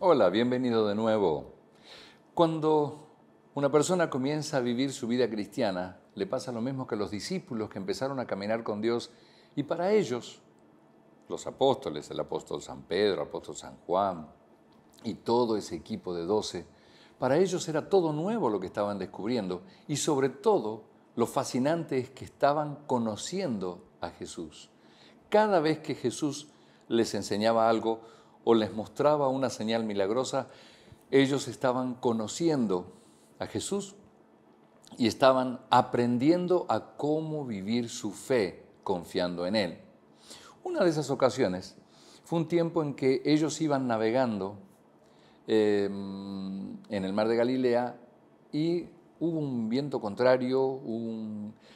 Hola, bienvenido de nuevo. Cuando una persona comienza a vivir su vida cristiana, le pasa lo mismo que a los discípulos que empezaron a caminar con Dios y para ellos, los apóstoles, el apóstol San Pedro, el apóstol San Juan y todo ese equipo de doce, para ellos era todo nuevo lo que estaban descubriendo y sobre todo lo fascinante es que estaban conociendo a Jesús. Cada vez que Jesús les enseñaba algo, o les mostraba una señal milagrosa, ellos estaban conociendo a Jesús y estaban aprendiendo a cómo vivir su fe confiando en Él. Una de esas ocasiones fue un tiempo en que ellos iban navegando em, en el mar de Galilea y hubo un viento contrario,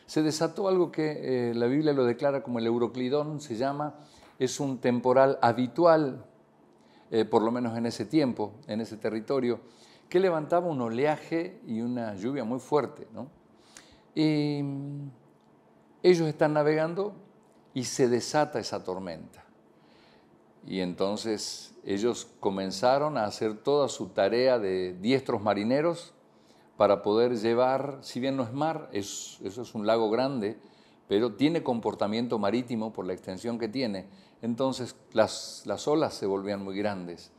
se desató algo que eh, la Biblia lo declara como el euroclidón, se llama, es un temporal habitual eh, por lo menos en ese tiempo, en ese territorio, que levantaba un oleaje y una lluvia muy fuerte. Mm, ellos están navegando y se desata esa tormenta. Y entonces ellos comenzaron a hacer toda su tarea de diestros marineros para poder llevar, si bien no es mar, eso es un lago grande, pero tiene comportamiento marítimo por la extensión que tiene, entonces las, las olas se volvían muy grandes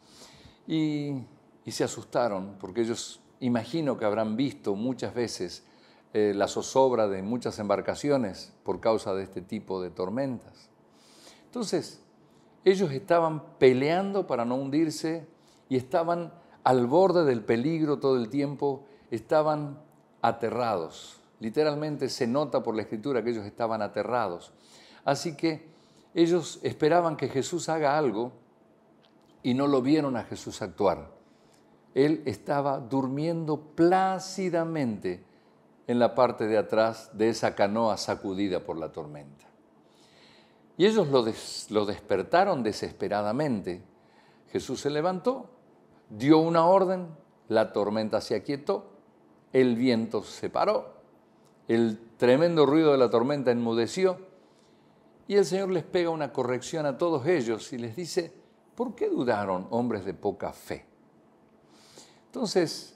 y, se asustaron porque ellos imagino que habrán visto muchas veces eh, la zozobra de muchas embarcaciones por causa de este tipo de tormentas. Entonces ellos estaban peleando para no hundirse y estaban al borde del peligro todo el tiempo, estaban aterrados. Literalmente se nota por la escritura que ellos estaban aterrados. Así que ellos esperaban que Jesús haga algo y no lo vieron a Jesús actuar. Él estaba durmiendo plácidamente en la parte de atrás de esa canoa sacudida por la tormenta. Y ellos lo, despertaron desesperadamente. Jesús se levantó, dio una orden, la tormenta se aquietó, el viento se paró, el tremendo ruido de la tormenta enmudeció y el Señor les pega una corrección a todos ellos y les dice, ¿por qué dudaron hombres de poca fe? Entonces,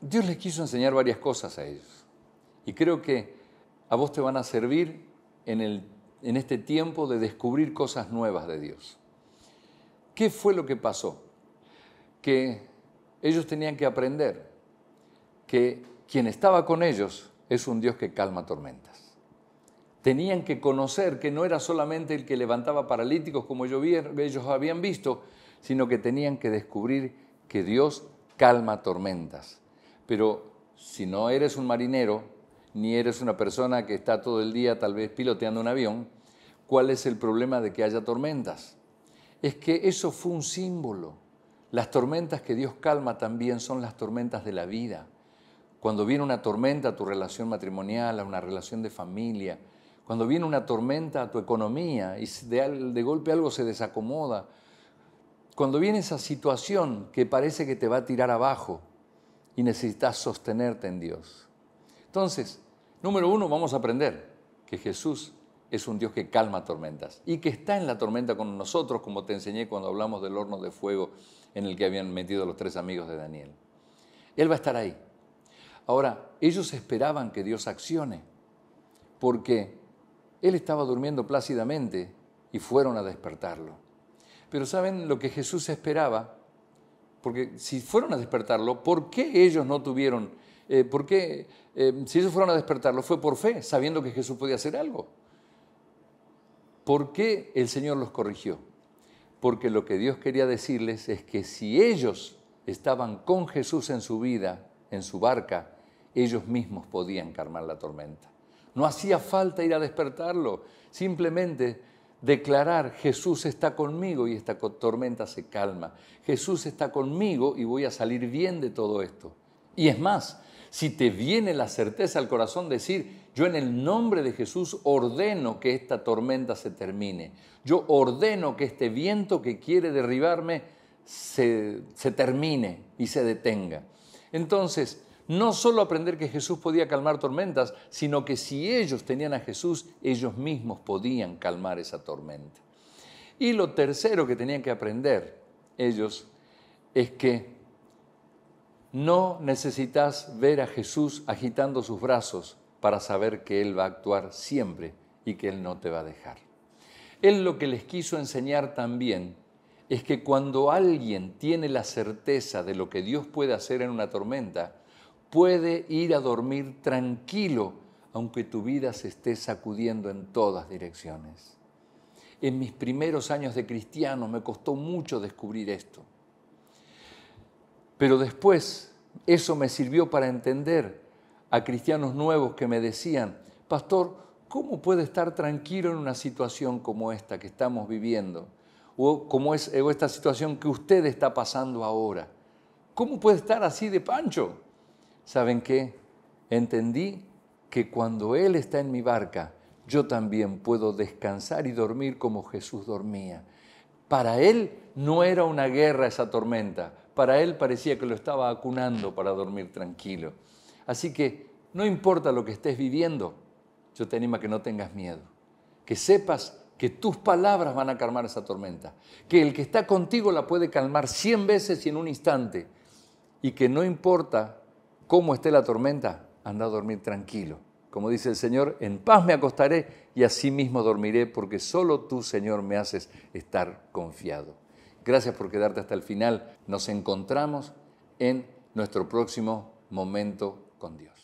Dios les quiso enseñar varias cosas a ellos. Y creo que a vos te van a servir en, el, en este tiempo de descubrir cosas nuevas de Dios. ¿Qué fue lo que pasó? Que ellos tenían que aprender que quien estaba con ellos es un Dios que calma tormenta. Tenían que conocer que no era solamente el que levantaba paralíticos como ellos habían visto, sino que tenían que descubrir que Dios calma tormentas. Pero si no eres un marinero, ni eres una persona que está todo el día tal vez piloteando un avión, ¿cuál es el problema de que haya tormentas? Es que eso fue un símbolo. Las tormentas que Dios calma también son las tormentas de la vida. Cuando viene una tormenta a tu relación matrimonial, a una relación de familia, cuando viene una tormenta a tu economía y de, golpe algo se desacomoda, cuando viene esa situación que parece que te va a tirar abajo y necesitas sostenerte en Dios. Entonces, número uno, vamos a aprender que Jesús es un Dios que calma tormentas y que está en la tormenta con nosotros, como te enseñé cuando hablamos del horno de fuego en el que habían metido los tres amigos de Daniel. Él va a estar ahí. Ahora, ellos esperaban que Dios accione, porque él estaba durmiendo plácidamente y fueron a despertarlo. Pero ¿saben lo que Jesús esperaba? Porque si fueron a despertarlo, ¿por qué ellos no tuvieron? Eh, ¿Por qué? Eh, si ellos fueron a despertarlo fue por fe, sabiendo que Jesús podía hacer algo. ¿Por qué el Señor los corrigió? Porque lo que Dios quería decirles es que si ellos estaban con Jesús en su vida, en su barca, ellos mismos podían calmar la tormenta. No hacía falta ir a despertarlo. Simplemente declarar, Jesús está conmigo y esta tormenta se calma. Jesús está conmigo y voy a salir bien de todo esto. Y es más, si te viene la certeza al corazón decir, yo en el nombre de Jesús ordeno que esta tormenta se termine. Yo ordeno que este viento que quiere derribarme se, termine y se detenga. Entonces, no solo aprender que Jesús podía calmar tormentas, sino que si ellos tenían a Jesús, ellos mismos podían calmar esa tormenta. Y lo tercero que tenían que aprender ellos es que no necesitas ver a Jesús agitando sus brazos para saber que Él va a actuar siempre y que Él no te va a dejar. Él lo que les quiso enseñar también es que cuando alguien tiene la certeza de lo que Dios puede hacer en una tormenta, puede ir a dormir tranquilo, aunque tu vida se esté sacudiendo en todas direcciones. En mis primeros años de cristiano me costó mucho descubrir esto. Pero después eso me sirvió para entender a cristianos nuevos que me decían, pastor, ¿cómo puede estar tranquilo en una situación como esta que estamos viviendo? O como es esta situación que usted está pasando ahora. ¿Cómo puede estar así de pancho? ¿saben qué? Entendí que cuando Él está en mi barca, yo también puedo descansar y dormir como Jesús dormía. Para Él no era una guerra esa tormenta, para Él parecía que lo estaba acunando para dormir tranquilo. Así que no importa lo que estés viviendo, yo te animo a que no tengas miedo, que sepas que tus palabras van a calmar esa tormenta, que el que está contigo la puede calmar cien veces y en un instante, y que no importa Cómo esté la tormenta, anda a dormir tranquilo. Como dice el Señor, en paz me acostaré y así mismo dormiré, porque solo tú, Señor, me haces estar confiado. Gracias por quedarte hasta el final. Nos encontramos en nuestro próximo momento con Dios.